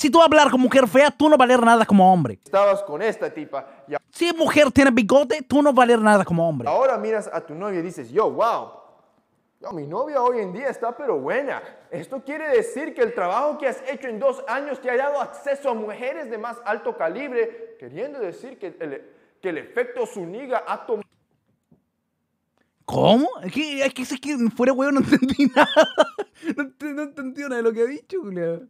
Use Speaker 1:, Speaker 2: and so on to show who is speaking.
Speaker 1: Si tú vas hablar con mujer fea, tú no valer nada como hombre.
Speaker 2: Estabas con esta tipa. Y... Si mujer
Speaker 1: tiene bigote, tú no valer nada como hombre.
Speaker 2: Ahora miras a tu novia y dices, yo, wow. Yo, mi novia hoy en día está pero buena. Esto quiere decir que el trabajo que has hecho en dos años te ha dado acceso a mujeres de más alto calibre, queriendo decir que el, que efecto Zuniga ha tomado...
Speaker 3: ¿Cómo? Es que, es que, fuera huevo no entendí nada. No, no, entendí nada de lo que ha dicho, Julia.